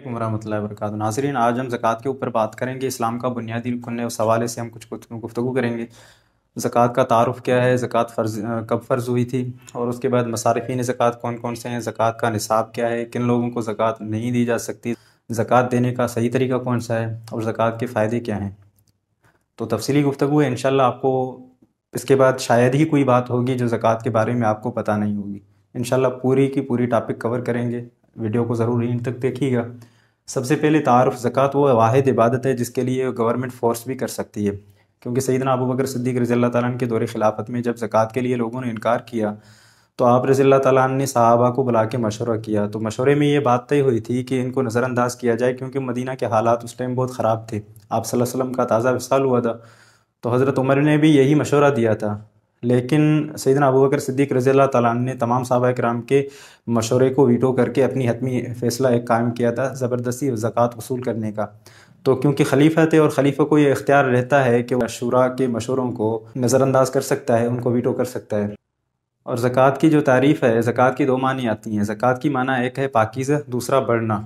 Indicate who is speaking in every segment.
Speaker 1: वरहमल वर्क नाजरीन आज हम जक़ात के ऊपर बात करेंगे इस्लाम का बुनियादी रुकन है उस हवाले से हम कुछ गुफ्तु करेंगे ज़क़ात का तारफ़ क्या है ज़क़़त फ़र्ज कब फ़र्ज़ हुई थी और उसके बाद मसारफी जक़ात कौन कौन से हैं जक़ात का निसाब क्या है किन लोगों को ज़क़ात नहीं दी जा सकती जक़ात देने का सही तरीका कौन सा है और जक़ात के फ़ायदे क्या हैं तो तफसली गुफ्तु है इन आपको इसके बाद शायद ही कोई बात होगी जो जक़ात के बारे में आपको पता नहीं होगी इन पूरी की पूरी टॉपिक कवर करेंगे वीडियो को ज़रूर इन तक देखिएगा सबसे पहले तारफ़ ज़क़़त वो वाद इबादत है जिसके लिए गवर्नमेंट फोर्स भी कर सकती है क्योंकि सईदना अबू बकर सिद्दीक रज़ी तैन के दौरे खिलाफत में जब ज़क़़त के लिए लोगों ने इनकार किया तो आप रज़ील तैन ने साहबा को बुला के मशवरा किया तो मशवरे में ये बात तय हुई थी कि इनको नज़रअंदाज किया जाए क्योंकि मदीना के हालात उस टाइम बहुत ख़राब थे आप वसल्लम का ताज़ा विसाल हुआ था तो हज़रत उमर ने भी यही मशवरा दिया था लेकिन सैदन अबू बकर सिद्दीक अल्लाह तला ने तमाम सहाबा कराम के मशवरे को वीटो करके अपनी हतमी फैसला एक कायम किया था ज़बरदस्ती ज़क़़त वसूल करने का तो क्योंकि खलीफा थे और खलीफा को ये इख्तियार रहता है कि वह शुरा के मशवरों को नज़रअंदाज कर सकता है उनको वीटो कर सकता है और ज़क़़त की जो तारीफ़ है ज़क़़त की दो मानी आती हैं ज़क़़त की माना एक है पाकिज़ दूसरा बढ़ना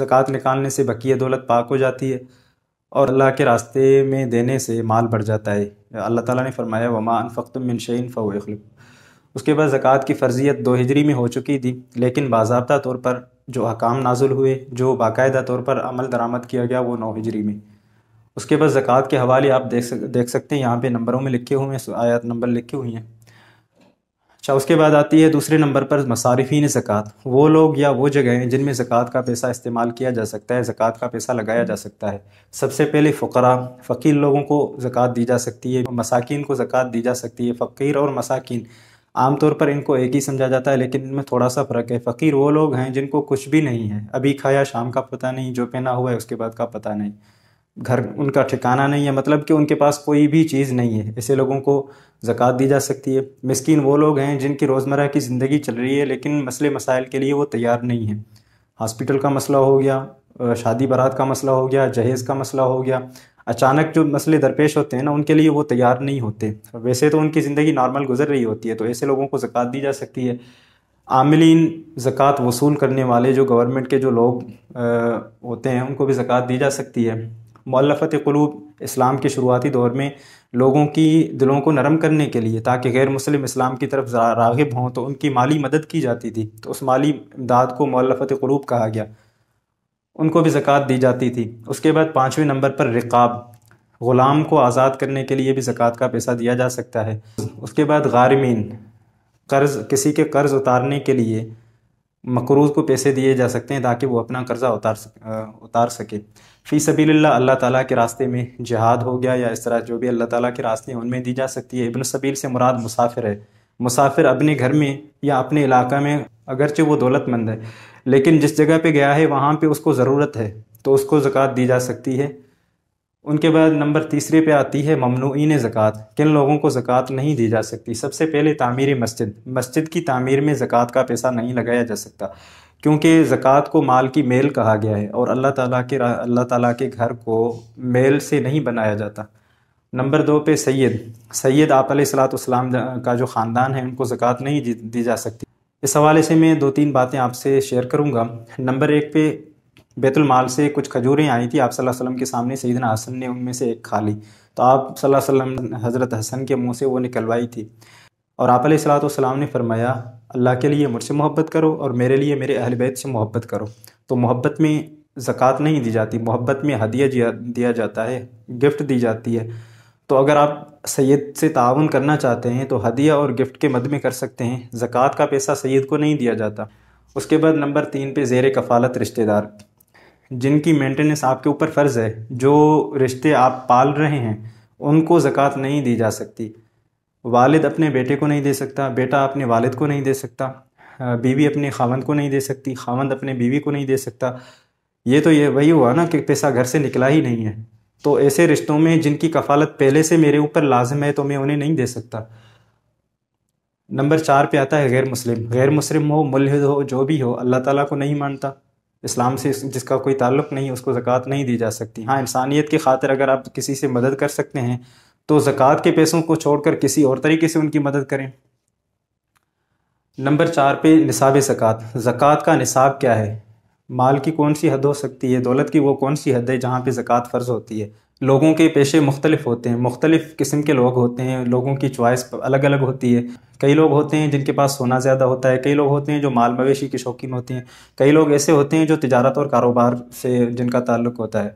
Speaker 1: ज़क़़त निकालने से बकिया दौलत पाक हो जाती है और अल्लाह के रास्ते में देने से माल बढ़ जाता है अल्लाह ताला ने फरमाया वमा अनफ़तुम मिन शैन उसके बाद ज़क़़त की फ़र्जियत दो हिजरी में हो चुकी थी लेकिन बाबा तौर पर जो हकाम नाजुल हुए जो बाकायदा तौर पर अमल दरामद किया गया वो नौ हिजरी में उसके बाद ज़क़़त के हवाले आप देख सक देख सकते हैं यहाँ पे नंबरों में लिखे हुए हैं आयत नंबर लिखी हुई हैं अच्छा उसके बाद आती है दूसरे नंबर पर मसारफी ज़क़़त वो लोग या वो जगह हैं जिनमें ज़क़़त का पैसा इस्तेमाल किया जा सकता है ज़क़़त का पैसा लगाया जा सकता है सबसे पहले फ़करा फ़कीर लोगों को ज़क़़त दी जा सकती है मसाकिन को ज़क़़त दी जा सकती है फ़कीर और मसाकिन आमतौर पर इनको एक ही समझा जाता है लेकिन इनमें थोड़ा सा फ़र्क है फ़कीर वो लोग हैं जिनको कुछ भी नहीं है अभी खाया शाम का पता नहीं जो पहना हुआ है उसके बाद का पता नहीं घर उनका ठिकाना नहीं है मतलब कि उनके पास कोई भी चीज़ नहीं है ऐसे लोगों को ज़क़़त दी जा सकती है मस्किन वो लोग हैं जिनकी रोज़मर्रा की ज़िंदगी चल रही है लेकिन मसले मसाइल के लिए वो तैयार नहीं है हॉस्पिटल का मसला हो गया शादी बारात का मसला हो गया जहेज़ का मसला हो गया अचानक जो मसले दरपेश होते हैं ना उनके लिए वो तैयार नहीं होते वैसे तो उनकी ज़िंदगी नॉर्मल गुजर रही होती है तो ऐसे लोगों को ज़क़़त दी जा सकती है आमिलीन ज़क़़त वसूल करने वाले जो गवर्नमेंट के जो लोग होते हैं उनको भी ज़क़़त दी जा सकती है मौलफत कलूब इस्लाम के शुरुआती दौर में लोगों की दिलों को नरम करने के लिए ताकि गैर मुस्लिम इस्लाम की तरफ रागिब हों तो उनकी माली मदद की जाती थी तो उस माली इमदाद को मौलफत कलूब कहा गया उनको भी ज़क़़त दी जाती थी उसके बाद पाँचवें नंबर पर रिकाब ग़ुलाम को आज़ाद करने के लिए भी ज़क़़त का पैसा दिया जा सकता है उसके बाद गारमीन कर्ज़ किसी के कर्ज़ उतारने के लिए मकरूज़ को पैसे दिए जा सकते हैं ताकि वो अपना कर्ज़ा उतार सक, उतार सके फ़ी सभी अल्लाह ताला के रास्ते में जहाद हो गया या इस तरह जो भी अल्लाह ताला के रास्ते हैं उनमें दी जा सकती है इबन सबील से मुराद मुसाफिर है मुसाफिर अपने घर में या अपने इलाका में अगरचे वो दौलतमंद है लेकिन जिस जगह पर गया है वहाँ पर उसको ज़रूरत है तो उसको ज़क़़त दी जा सकती है उनके बाद नंबर तीसरे पे आती है ममनुन ज़क़़त किन लोगों को ज़क़़त नहीं दी जा सकती सबसे पहले तामीर मस्जिद मस्जिद की तमीर में ज़क़़त का पैसा नहीं लगाया जा सकता क्योंकि ज़क़़त को माल की मेल कहा गया है और अल्लाह ताला के अल्लाह ताला के घर को मेल से नहीं बनाया जाता नंबर दो पे सैयद सैयद आप सलाम का जो ख़ानदान है उनको ज़क़़त नहीं दी जा सकती इस हवाले से मैं दो तीन बातें आपसे शेयर करूँगा नंबर एक पे बैतुलमाल से कुछ खजूरें आई थी आप सल्लल्लाहु अलैहि वसल्लम के सामने सईदना हसन ने उनमें से एक खा ली तो आप सल्लल्लाहु अलैहि वसल्लम हज़रत हसन के मुंह से वो निकलवाई थी और आप सलाम ने फरमाया अल्लाह के लिए मुझसे मोहब्बत करो और मेरे लिए मेरे अहल बैत से मोहब्बत करो तो मोहब्बत में ज़क़़त नहीं दी जाती मोहब्बत में हदिया दिया जाता है गिफ्ट दी जाती है तो अगर आप सैद से ताउन करना चाहते हैं तो हदिया और गिफ्ट के मद में कर सकते हैं ज़क़़त का पैसा सैद को नहीं दिया जाता उसके बाद नंबर तीन पे ज़ेर कफ़ालत रिश्तेदार जिनकी मेंटेनेंस आपके ऊपर फ़र्ज़ है जो रिश्ते आप पाल रहे हैं उनको ज़क़़त नहीं दी जा सकती वालिद अपने बेटे को नहीं दे सकता बेटा अपने वालिद को नहीं दे सकता बीवी अपने खावंद को नहीं दे सकती खावंद अपने बीवी को नहीं दे सकता ये तो ये वही हुआ ना कि पैसा घर से निकला ही नहीं है तो ऐसे रिश्तों में जिनकी कफालत पहले से मेरे ऊपर लाजम है तो मैं उन्हें नहीं दे सकता नंबर चार पे आता है गैर मुस्लिम गैर मुस्लिम हो मुलहद हो जो भी हो अल्लाह ताला को नहीं मानता इस्लाम से जिसका कोई ताल्लुक नहीं उसको ज़क़़त नहीं दी जा सकती हाँ इंसानियत की खातर अगर आप किसी से मदद कर सकते हैं तो ज़क़़त के पैसों को छोड़कर किसी और तरीके से उनकी मदद करें नंबर चार पे निसाब ज़क़़त ज़क़़त का निसाब क्या है माल की कौन सी हद हो सकती है दौलत की वो कौन सी हद है जहाँ पे ज़क़़त फ़र्ज़ होती है लोगों के पेशे मुख्तलिफ होते हैं मुख्तलिफ किस्म के लोग होते हैं लोगों की चॉइस अलग अलग होती है कई लोग होते हैं जिनके पास सोना ज़्यादा होता है कई लोग होते हैं जो माल मवेशी के शौकीन होते हैं कई लोग ऐसे होते हैं जो तजारत और कारोबार से जिनका ताल्लुक होता है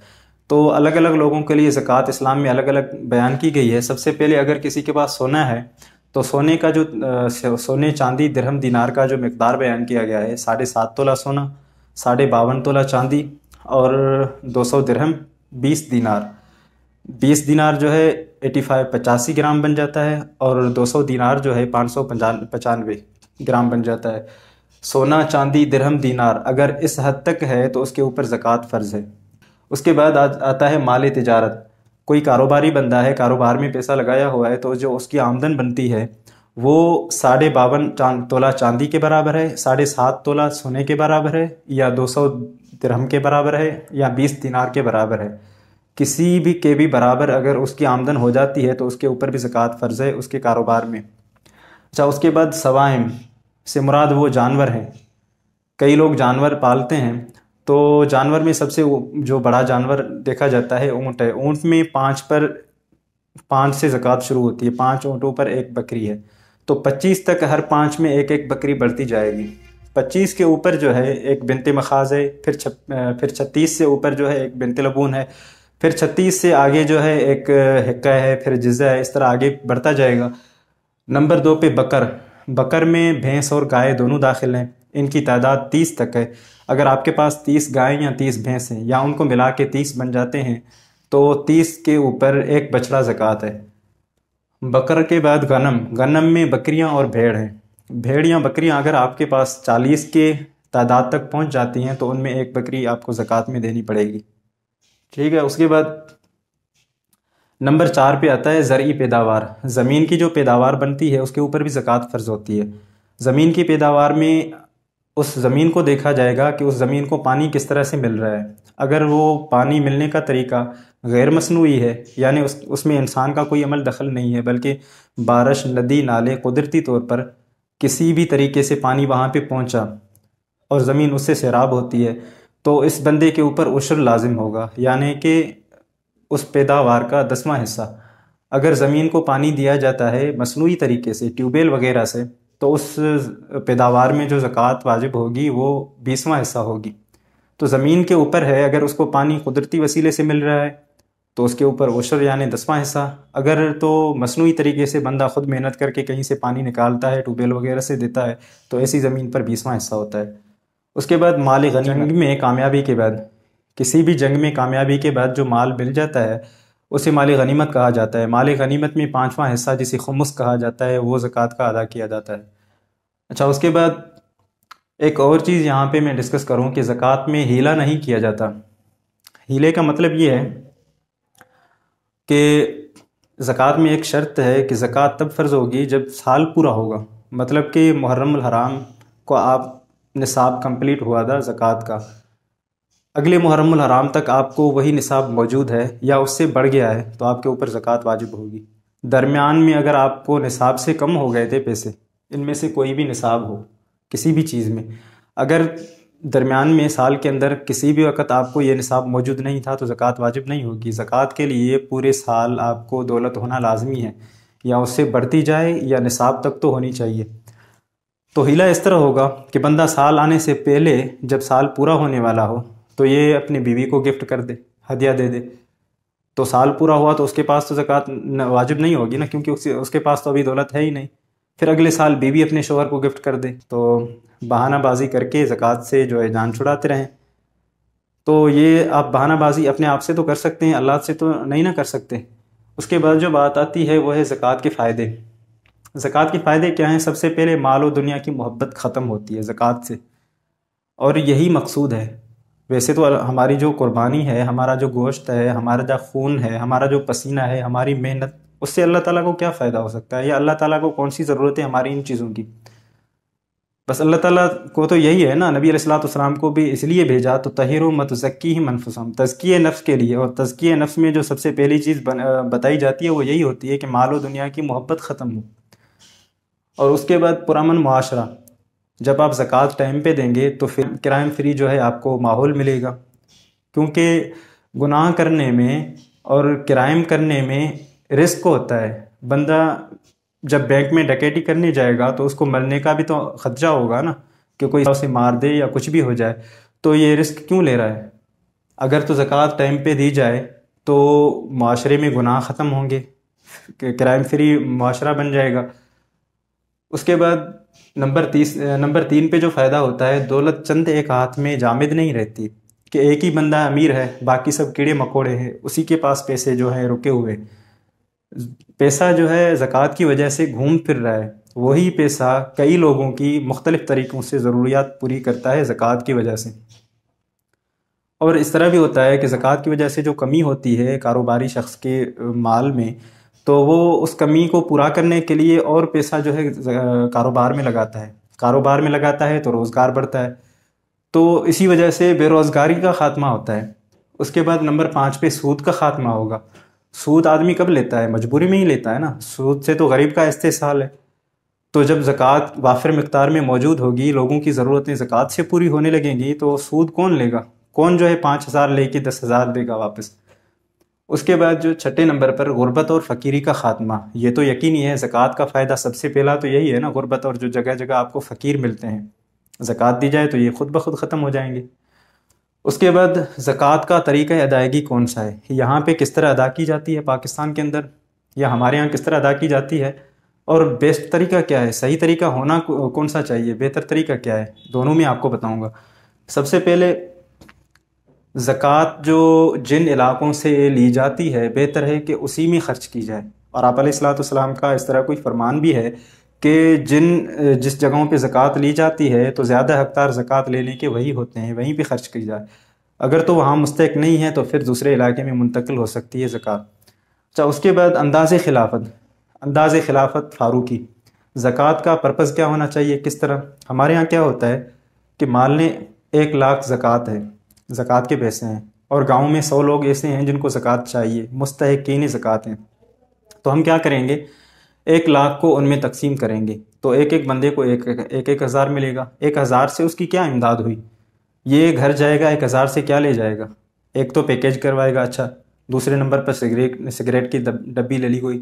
Speaker 1: तो अलग अलग लोगों के लिए ज़क़़त इस्लाम में अलग अलग बयान की गई है सबसे पहले अगर किसी के पास सोना है तो सोने का जो सोने चांदी दिरहम दिनार का जो मकदार बयान किया गया है साढ़े सात तोला सोना साढ़े बावन तोला चांदी और दो सौ दिरहम बीस दिनार बीस दिनार जो है एटी फाइव पचासी ग्राम बन जाता है और दो सौ दिनार जो है पाँच सौ पचानवे ग्राम बन जाता है सोना चांदी दिरहम दिनार अगर इस हद तक है तो उसके ऊपर ज़क़़त फ़र्ज़ है उसके बाद आ, आता है माल तजारत कोई कारोबारी बंदा है कारोबार में पैसा लगाया हुआ है तो जो उसकी आमदन बनती है वो साढ़े बावन चांद तोला चांदी के बराबर है साढ़े सात तोला सोने के बराबर है या दो सौ दिरहम के बराबर है या बीस दिनार के बराबर है किसी भी के भी बराबर अगर उसकी आमदन हो जाती है तो उसके ऊपर भी ज़क़़त फ़र्ज़ है उसके कारोबार में अच्छा उसके बाद सवाइम से मुराद वो जानवर हैं कई लोग जानवर पालते हैं तो जानवर में सबसे जो बड़ा जानवर देखा जाता है ऊँट है ऊँट में पाँच पर पाँच से ज़क़़त शुरू होती है पाँच ऊँटों पर एक बकरी है तो पच्चीस तक हर पाँच में एक एक बकरी बढ़ती जाएगी पच्चीस के ऊपर जो है एक बिनते मखाज है फिर छ फिर छत्तीस से ऊपर जो है एक बिनते लबून है फिर छत्तीस से आगे जो है एक हक्का है फिर जिज़ा है इस तरह आगे बढ़ता जाएगा नंबर दो पे बकर बकर में भैंस और गाय दोनों दाखिल हैं इनकी तादाद तीस तक है अगर आपके पास तीस गाय या तीस भैंस हैं या उनको मिला के तीस बन जाते हैं तो तीस के ऊपर एक बछड़ा जक़ात है बकर के बाद गनम गनम में बकरियां और भेड़ हैं भेड़ या बकरियाँ अगर आपके पास चालीस के तादाद तक पहुंच जाती हैं तो उनमें एक बकरी आपको ज़क़़त में देनी पड़ेगी ठीक है उसके बाद नंबर चार पे आता है ज़रिए पैदावार ज़मीन की जो पैदावार बनती है उसके ऊपर भी ज़क़़त फ़र्ज़ होती है ज़मीन की पैदावार में उस ज़मीन को देखा जाएगा कि उस ज़मीन को पानी किस तरह से मिल रहा है अगर वो पानी मिलने का तरीका गैर मसनू है यानी उस उसमें इंसान का कोई अमल दखल नहीं है बल्कि बारिश नदी नाले कुदरती तौर पर किसी भी तरीके से पानी वहाँ पर पहुँचा और ज़मीन उससे सैराब होती है तो इस बंदे के ऊपर उशर लाजिम होगा यानी कि उस पैदावार का दसवां हिस्सा अगर ज़मीन को पानी दिया जाता है मसनू तरीके से ट्यूबवेल वगैरह से तो उस पैदावार में जो ज़क़़त वाजिब होगी वो बीसवा हिस्सा होगी तो ज़मीन के ऊपर है अगर उसको पानी कुदरती वसीले से मिल रहा है तो उसके ऊपर उशर यानी दसवां हिस्सा अगर तो मसनू तरीके से बंदा ख़ुद मेहनत करके कहीं से पानी निकालता है ट्यूबवेल वगैरह से देता है तो ऐसी ज़मीन पर बीसवां हिस्सा होता है उसके बाद माल जंग में कामयाबी के बाद किसी भी जंग में कामयाबी के बाद जो माल मिल जाता है उसे माल गनीमत कहा जाता है माल गनीमत में पाँचवा हिस्सा जिसे खमुस कहा जाता है वो ज़क़़त का अदा किया जाता है अच्छा उसके बाद एक और चीज़ यहाँ पे मैं डिस्कस करूँ कि ज़क़़त में हीला नहीं किया जाता हीले का मतलब ये है कि ज़क़़त में एक शर्त है कि ज़क़़त तब फ़र्ज़ होगी जब साल पूरा होगा मतलब कि मुहर्रम हराम को आप निसाब कंप्लीट हुआ था ज़क़़त का अगले मुहर्रम हराम तक आपको वही निसाब मौजूद है या उससे बढ़ गया है तो आपके ऊपर ज़क़़त वाजिब होगी दरमियान में अगर आपको निसाब से कम हो गए थे पैसे इनमें से कोई भी निसाब हो किसी भी चीज़ में अगर दरमियान में साल के अंदर किसी भी वक्त आपको ये निसाब मौजूद नहीं था तो ज़क़़त वाजिब नहीं होगी ज़क़़त के लिए पूरे साल आपको दौलत होना लाजमी है या उससे बढ़ती जाए या निसाब तक तो होनी चाहिए तो हीला इस तरह होगा कि बंदा साल आने से पहले जब साल पूरा होने वाला हो तो ये अपनी बीवी को गिफ्ट कर दे हदिया दे दे तो साल पूरा हुआ तो उसके पास तो जक़ात वाजिब नहीं होगी ना क्योंकि उसके उसके पास तो अभी दौलत है ही नहीं फिर अगले साल बीवी अपने शोहर को गिफ्ट कर दे तो बहानाबाजी करके ज़क़़त से जो है जान छुड़ाते रहें तो ये आप बहानाबाजी अपने आप से तो कर सकते हैं अल्लाह से तो नहीं ना कर सकते उसके बाद जो बात आती है वो है ज़क़़त के फ़ायदे ज़क़़त के फ़ायदे क्या हैं सबसे पहले माल और दुनिया की मोहब्बत ख़त्म होती है ज़क़़त से और यही मकसूद है वैसे तो हमारी जो कुर्बानी है हमारा जो गोश्त है हमारा जो खून है हमारा जो पसीना है हमारी मेहनत उससे अल्लाह ताला को क्या फ़ायदा हो सकता है या अल्लाह ताला को कौन सी ज़रूरत है हमारी इन चीज़ों की बस अल्लाह ताला को तो यही है ना नबी सलाम को भी इसलिए भेजा तो तहिर मतज़क्की ही मनफसम तज़किए नफ्स के लिए और तज़किए नफ्स में जो सबसे पहली चीज़ बताई जाती है वो यही होती है कि माल और दुनिया की मोहब्बत ख़त्म हो और उसके बाद पुरान माशरा जब आप ज़क़़त टाइम पे देंगे तो फिर क्राइम फ्री जो है आपको माहौल मिलेगा क्योंकि गुनाह करने में और क्राइम करने में रिस्क होता है बंदा जब बैंक में डकैती करने जाएगा तो उसको मरने का भी तो खदशा होगा ना कि कोई उसे मार दे या कुछ भी हो जाए तो ये रिस्क क्यों ले रहा है अगर तो ज़क़़त टाइम पर दी जाए तो माशरे में गुनाह ख़त्म होंगे क्राइम फ्री माशरा बन जाएगा उसके बाद नंबर तीस नंबर तीन पे जो फ़ायदा होता है दौलत चंद एक हाथ में जामिद नहीं रहती कि एक ही बंदा अमीर है बाकी सब कीड़े मकोड़े हैं उसी के पास पैसे जो है रुके हुए पैसा जो है ज़क़़त की वजह से घूम फिर रहा है वही पैसा कई लोगों की मुख्तलिफ़ तरीक़ों से ज़रूरियात पूरी करता है ज़क़़त की वजह से और इस तरह भी होता है कि ज़क़़त की वजह से जो कमी होती है कारोबारी शख्स के माल में तो वो उस कमी को पूरा करने के लिए और पैसा जो है कारोबार में लगाता है कारोबार में लगाता है तो रोज़गार बढ़ता है तो इसी वजह से बेरोज़गारी का खात्मा होता है उसके बाद नंबर पाँच पे सूद का खात्मा होगा सूद आदमी कब लेता है मजबूरी में ही लेता है ना सूद से तो गरीब का इस्तेसाल है तो जब ज़क़़त वाफिर मकदार में मौजूद होगी लोगों की ज़रूरतें ज़क़़त से पूरी होने लगेंगी तो सूद कौन लेगा कौन जो है पाँच हज़ार ले दस हज़ार देगा वापस उसके बाद जो छठे नंबर पर गुर्बत और फ़कीरी का ख़ात्मा ये तो ही है ज़क़़त का फ़ायदा सबसे पहला तो यही है ना गुर्बत और जो जगह जगह आपको फ़कीर मिलते हैं ज़क़़त दी जाए तो ये ख़ुद ब खुद ख़त्म हो जाएंगे उसके बाद ज़क़़त का तरीक़ अदायगी कौन सा है यहाँ पर किस तरह अदा की जाती है पाकिस्तान के अंदर या हमारे यहाँ किस तरह अदा की जाती है और बेस्ट तरीका क्या है सही तरीका होना कौन सा चाहिए बेहतर तरीका क्या है दोनों में आपको बताऊँगा सबसे पहले ज़क़़त जो जिन इलाक़ों से ली जाती है बेहतर है कि उसी में ख़र्च की जाए और आप सलाम का इस तरह कोई फरमान भी है कि जिन जिस जगहों पे ज़क़़त ली जाती है तो ज़्यादा हकदार ज़क़़त लेने के वही होते हैं वहीं पे ख़र्च की जाए अगर तो वहाँ मुस्तक नहीं है तो फिर दूसरे इलाके में मुंतकिल हो सकती है ज़क़़त अच्छा उसके बाद अंदाज़ खिलाफत अंदाज़ खिलाफत फारूकी ज़क़़त का पर्पज़ क्या होना चाहिए किस तरह हमारे यहाँ क्या होता है कि माल ने एक लाख ज़क़़त है ज़क़़त के पैसे हैं और गांव में सौ लोग ऐसे हैं जिनको ज़क़़त चाहिए मुस्तकिन ज़क़़त हैं तो हम क्या करेंगे एक लाख को उनमें तकसीम करेंगे तो एक एक बंदे को एक एक एक हज़ार मिलेगा एक हज़ार से उसकी क्या इमदाद हुई ये घर जाएगा एक हज़ार से क्या ले जाएगा एक तो पैकेज करवाएगा अच्छा दूसरे नंबर पर सिगरेट सिगरेट की डब्बी ले ली गई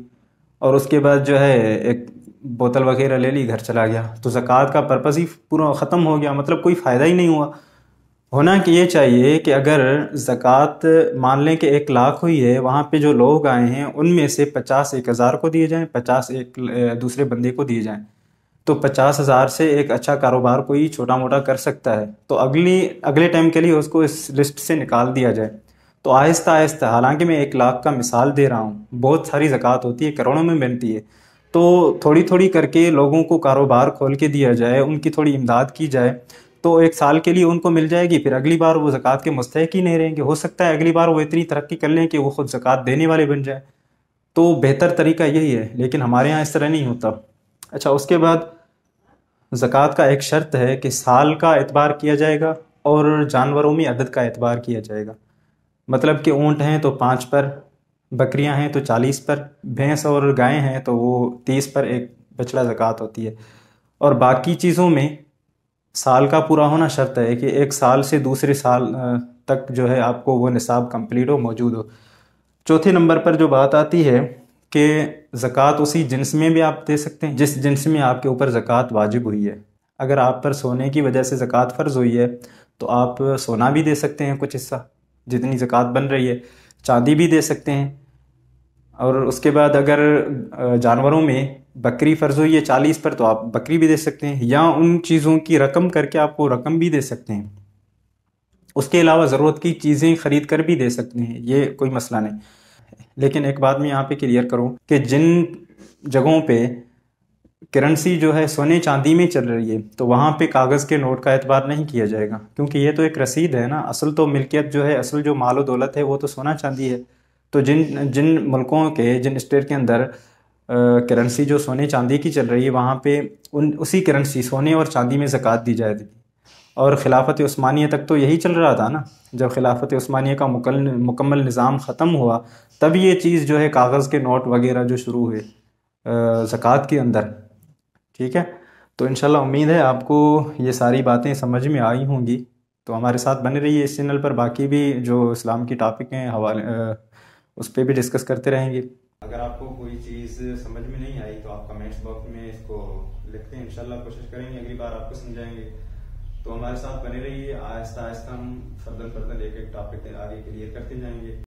Speaker 1: और उसके बाद जो है एक बोतल वगैरह ले ली घर चला गया तो ज़क़़त का पर्पज़ ही पूरा ख़त्म हो गया मतलब कोई फ़ायदा ही नहीं हुआ होना कि ये चाहिए कि अगर ज़क़़त मान लें कि एक लाख हुई है वहाँ पे जो लोग आए हैं उनमें से पचास एक हज़ार को दिए जाएं पचास एक दूसरे बंदे को दिए जाएं तो पचास हज़ार से एक अच्छा कारोबार कोई छोटा मोटा कर सकता है तो अगली अगले टाइम के लिए उसको इस लिस्ट से निकाल दिया जाए तो आहिस्ता आहिस्ता हालांकि मैं एक लाख का मिसाल दे रहा हूँ बहुत सारी ज़क़़त होती है करोड़ों में बनती है तो थोड़ी थोड़ी करके लोगों को कारोबार खोल के दिया जाए उनकी थोड़ी इमदाद की जाए तो एक साल के लिए उनको मिल जाएगी फिर अगली बार वो ज़क़़त के मुस्तक ही नहीं रहेंगे हो सकता है अगली बार वो इतनी तरक्की कर लें कि वो ख़ुद जक़ात देने वाले बन जाए तो बेहतर तरीका यही है लेकिन हमारे यहाँ इस तरह नहीं होता अच्छा उसके बाद जक़ात का एक शर्त है कि साल का एतबार किया जाएगा और जानवरों में अदद का एतबार किया जाएगा मतलब कि ऊँट हैं तो पाँच पर बकरियाँ हैं तो चालीस पर भैंस और गायें हैं तो वो तीस पर एक बछड़ा ज़क़़त होती है और बाकी चीज़ों में साल का पूरा होना शर्त है कि एक साल से दूसरे साल तक जो है आपको वो निसाब कंप्लीट हो मौजूद हो चौथे नंबर पर जो बात आती है कि ज़क़़त उसी जिन्स में भी आप दे सकते हैं जिस जिन्स में आपके ऊपर ज़क़़त वाजिब हुई है अगर आप पर सोने की वजह से ज़क़़त फ़र्ज़ हुई है तो आप सोना भी दे सकते हैं कुछ हिस्सा जितनी ज़क़़त बन रही है चांदी भी दे सकते हैं और उसके बाद अगर जानवरों में बकरी फ़र्ज़ हुई है चालीस पर तो आप बकरी भी दे सकते हैं या उन चीज़ों की रकम करके आपको रकम भी दे सकते हैं उसके अलावा ज़रूरत की चीज़ें खरीद कर भी दे सकते हैं ये कोई मसला नहीं लेकिन एक बात मैं यहाँ पे क्लियर करूँ कि जिन जगहों पे करेंसी जो है सोने चांदी में चल रही है तो वहाँ पे कागज़ के नोट का एतबार नहीं किया जाएगा क्योंकि ये तो एक रसीद है ना असल तो मिल्कियत जो है असल जो माल दौलत है वो तो सोना चांदी है तो जिन जिन मुल्कों के जिन स्टेट के अंदर करेंसी जो सोने चांदी की चल रही है वहाँ पे उन उसी करेंसी सोने और चांदी में ज़क़़त दी जाती थी और खिलाफत उस्मानिया तक तो यही चल रहा था ना जब खिलाफत उस्मानिया का मुकल मुकम्मल निज़ाम ख़त्म हुआ तब ये चीज़ जो है कागज़ के नोट वगैरह जो शुरू हुए ज़क़़त के अंदर ठीक है तो इन उम्मीद है आपको ये सारी बातें समझ में आई होंगी तो हमारे साथ बने रहिए इस चैनल पर बाकी भी जो इस्लाम की टॉपिक हैं हवाले उस पर भी डिस्कस करते रहेंगे अगर आपको कोई चीज समझ में नहीं आई तो आप कमेंट्स बॉक्स में इसको लिखते हैं इनशाला कोशिश करेंगे अगली बार आपको समझाएंगे तो हमारे साथ बने रहिए आहिस्ता आहिस्ता हम फर्दर फर्दर एक एक टॉपिक आगे क्लियर करते जाएंगे